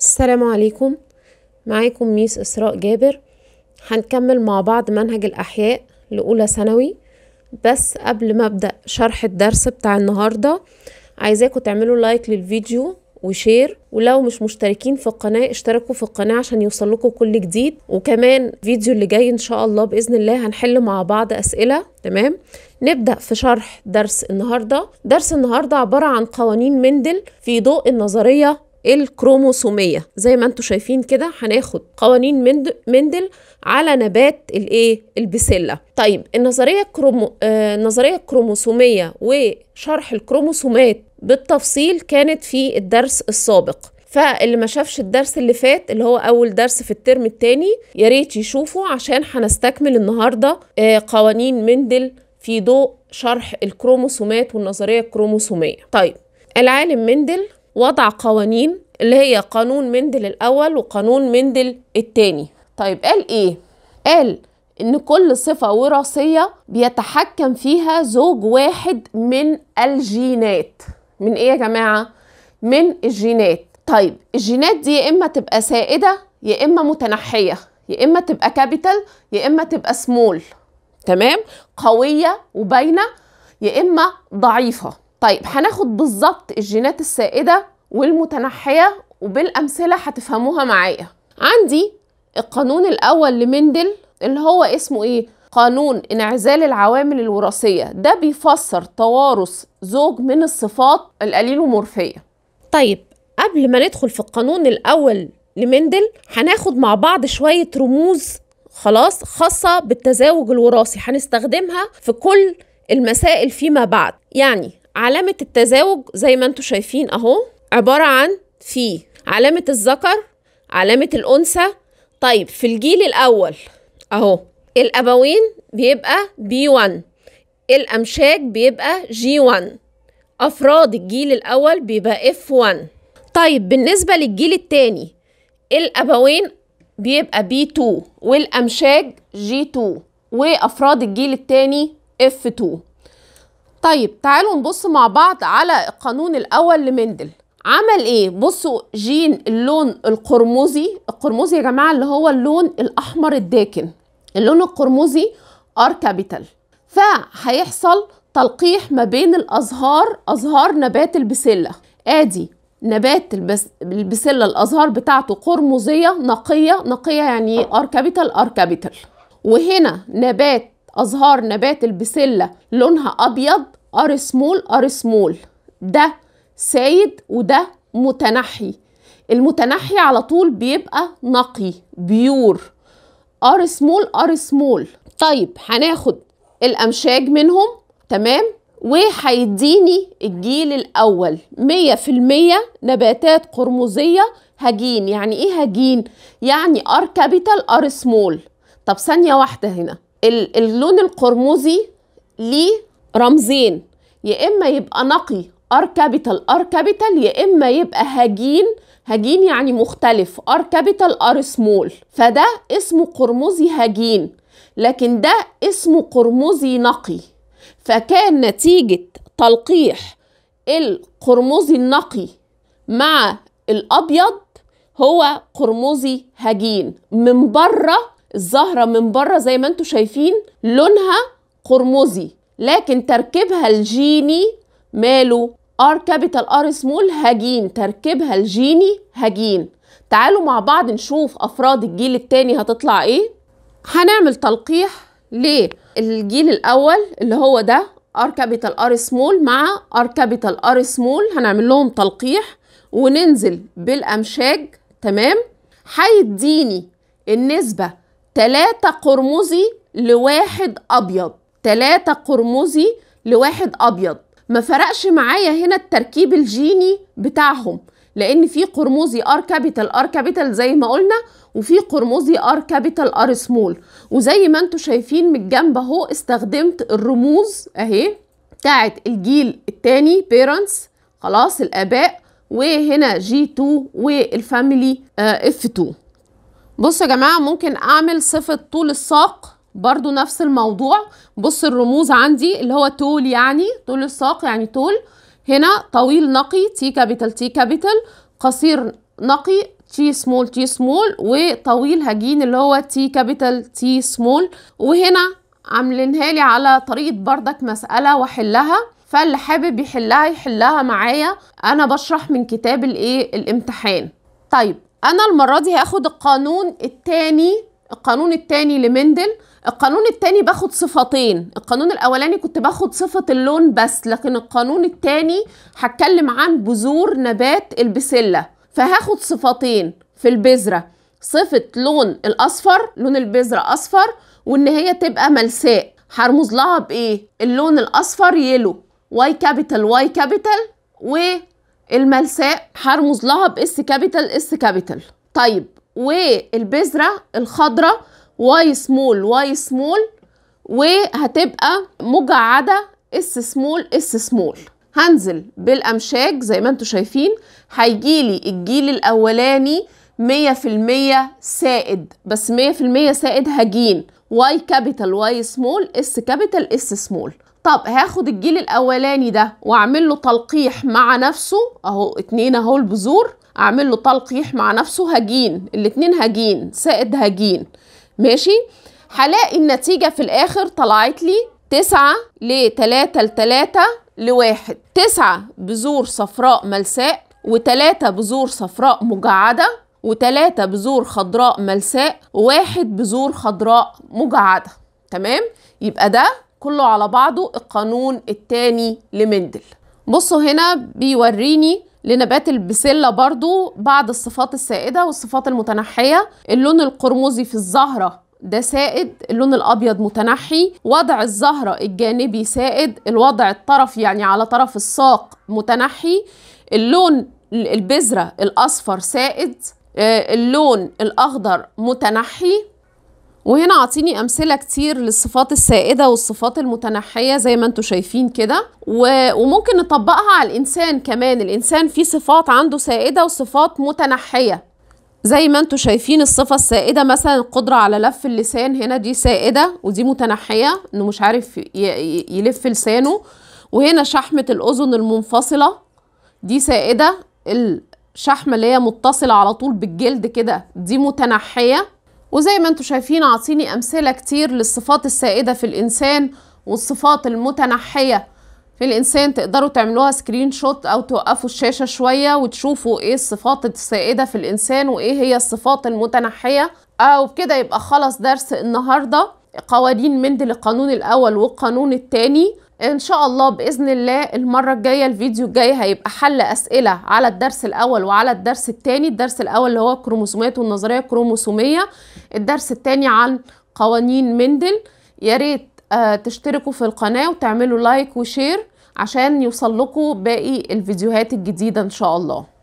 السلام عليكم معاكم ميس إسراء جابر هنكمل مع بعض منهج الأحياء لأولى ثانوي بس قبل ما أبدأ شرح الدرس بتاع النهاردة عايزاكم تعملوا لايك للفيديو وشير ولو مش مشتركين في القناة اشتركوا في القناة عشان يوصلكوا كل جديد وكمان الفيديو اللي جاي ان شاء الله بإذن الله هنحل مع بعض أسئلة تمام نبدأ في شرح درس النهاردة درس النهاردة عبارة عن قوانين مندل في ضوء النظرية الكروموسوميه زي ما انتم شايفين كده هناخد قوانين مندل على نبات الايه البسله طيب النظريه الكرومو... آه النظريه الكروموسوميه وشرح الكروموسومات بالتفصيل كانت في الدرس السابق فاللي ما شافش الدرس اللي فات اللي هو اول درس في الترم الثاني يا ريت يشوفه عشان هنستكمل النهارده آه قوانين مندل في ضوء شرح الكروموسومات والنظريه الكروموسوميه طيب العالم مندل وضع قوانين اللي هي قانون مندل الأول وقانون مندل التاني طيب قال إيه؟ قال إن كل صفة وراثية بيتحكم فيها زوج واحد من الجينات من إيه يا جماعة؟ من الجينات طيب الجينات دي يا إما تبقى سائدة يا إما متنحية يا إما تبقى كابيتال يا إما تبقى سمول تمام؟ قوية وباينة يا إما ضعيفة طيب هناخد بالظبط الجينات السائده والمتنحيه وبالامثله هتفهموها معايا عندي القانون الاول لمندل اللي هو اسمه ايه قانون انعزال العوامل الوراثيه ده بيفسر توارث زوج من الصفات الاليلومورفيه طيب قبل ما ندخل في القانون الاول لمندل هناخد مع بعض شويه رموز خلاص خاصه بالتزاوج الوراثي هنستخدمها في كل المسائل فيما بعد يعني علامة التزاوج زي ما انتم شايفين اهو عبارة عن في علامة الذكر علامة الأنثى طيب في الجيل الأول اهو الأبوين بيبقى بي 1 الأمشاج بيبقى جي 1 أفراد الجيل الأول بيبقى اف 1 طيب بالنسبة للجيل التاني الأبوين بيبقى بي 2 والأمشاج جي 2 وأفراد الجيل التاني اف 2 طيب تعالوا نبص مع بعض على القانون الأول لمندل عمل ايه بصوا جين اللون القرمزي القرمزي يا جماعة اللي هو اللون الأحمر الداكن اللون القرمزي ار كابيتال فهيحصل تلقيح ما بين الأزهار أزهار نبات البسلة ادي نبات البسلة الأزهار بتاعته قرمزية نقية نقية يعني ار كابيتال ار كابيتال وهنا نبات أزهار نبات البسلة لونها أبيض ار سمول ار سمول ده سايد وده متنحي المتنحي على طول بيبقى نقي بيور ار سمول ار سمول طيب هناخد الأمشاج منهم تمام وهيديني الجيل الأول مية في المية نباتات قرمزية هجين يعني إيه هجين؟ يعني ار كابيتال ار سمول طب ثانية واحدة هنا اللون القرمزي ليه رمزين يا اما يبقى نقي ار كابيتال ار كابيتال يا اما يبقى هجين هجين يعني مختلف ار كابيتال ار سمول فده اسمه قرمزي هجين لكن ده اسمه قرمزي نقي فكان نتيجة تلقيح القرمزي النقي مع الأبيض هو قرمزي هجين من بره الزهرة من بره زي ما انتوا شايفين لونها قرمزي لكن تركيبها الجيني ماله ار كابيتال ار سمول هجين تركيبها الجيني هجين تعالوا مع بعض نشوف افراد الجيل التاني هتطلع ايه هنعمل تلقيح للجيل الاول اللي هو ده ار كابيتال ار سمول مع ار كابيتال ار سمول هنعمل لهم تلقيح وننزل بالامشاج تمام هيديني النسبه تلاتة قرمزي لواحد أبيض تلاتة قرمزي لواحد أبيض ما فرقش معايا هنا التركيب الجيني بتاعهم لأن في قرمزي ار كابيتال ار كابيتال زي ما قلنا وفي قرمزي ار كابيتال ار سمول وزي ما انتم شايفين من الجنب اهو استخدمت الرموز اهي بتاعت الجيل التاني بيرنتس خلاص الآباء وهنا جي 2 والفاميلي اف آه، 2 بصوا يا جماعة ممكن اعمل صفة طول الساق برضو نفس الموضوع بص الرموز عندي اللي هو طول يعني طول الساق يعني طول هنا طويل نقي تي كابيتال تي كابيتال قصير نقي تي سمول تي سمول وطويل هجين اللي هو تي كابيتال تي سمول وهنا عاملينها لي على طريقة بردك مسألة واحلها فاللي حابب يحلها يحلها معايا انا بشرح من كتاب الايه الامتحان طيب انا المره دي هاخد القانون الثاني القانون الثاني لمندل القانون الثاني باخد صفتين القانون الاولاني كنت باخد صفه اللون بس لكن القانون الثاني هتكلم عن بذور نبات البسله فهاخد صفتين في البذره صفه لون الاصفر لون البذره اصفر وان هي تبقى ملساء هرمز لها بايه اللون الاصفر يلو واي كابيتال واي كابيتال و الملساء هرمز لها باس كابيتال اس كابيتال طيب والبذرة الخضراء واي سمول واي سمول وهتبقى مجعدة اس سمول اس سمول هنزل بالأمشاج زي ما انتم شايفين هيجيلي الجيل الأولاني 100% سائد بس 100% سائد هجين واي كابيتال واي سمول اس كابيتال اس سمول طب هاخد الجيل الاولاني ده واعمل له تلقيح مع نفسه اهو اتنين اهو البذور اعمل له تلقيح مع نفسه هجين الاتنين هجين سائد هجين ماشي هلاقي النتيجة في الاخر طلعت لي تسعة لتلاتة لتلاتة لواحد تسعة بذور صفراء ملساء وتلاتة بذور صفراء مجعدة وتلاتة بذور خضراء ملساء وواحد بذور خضراء مجعدة تمام يبقى ده كله على بعضه القانون الثاني لمندل بصوا هنا بيوريني لنبات البسلة برضو بعض الصفات السائدة والصفات المتنحية اللون القرمزي في الزهرة ده سائد اللون الابيض متنحي وضع الزهره الجانبي سائد الوضع الطرف يعني على طرف الساق متنحي اللون البذره الاصفر سائد آه، اللون الاخضر متنحي وهنا عطيني امثله كتير للصفات السائده والصفات المتنحيه زي ما انتم شايفين كده وممكن نطبقها على الانسان كمان الانسان فيه صفات عنده سائده وصفات متنحيه زي ما انتم شايفين الصفة السائدة مثلا القدرة على لف اللسان هنا دي سائدة ودي متنحية انه مش عارف يلف لسانه وهنا شحمة الأذن المنفصلة دي سائدة الشحمة اللي هي متصلة على طول بالجلد كده دي متنحية وزي ما انتم شايفين عاطيني امثله كتير للصفات السائده في الانسان والصفات المتنحيه في الانسان تقدروا تعملوها سكرين شوت او توقفوا الشاشه شويه وتشوفوا ايه الصفات السائده في الانسان وايه هي الصفات المتنحيه او آه، بكده يبقى خلص درس النهارده قوانين مندل القانون الاول والقانون الثاني ان شاء الله باذن الله المره الجايه الفيديو الجاي هيبقى حل اسئله على الدرس الاول وعلى الدرس الثاني الدرس الاول اللي هو الكروموسومات والنظريه الكروموسوميه الدرس الثاني عن قوانين مندل يا ريت آه تشتركوا في القناه وتعملوا لايك وشير عشان يوصل لكم باقي الفيديوهات الجديده ان شاء الله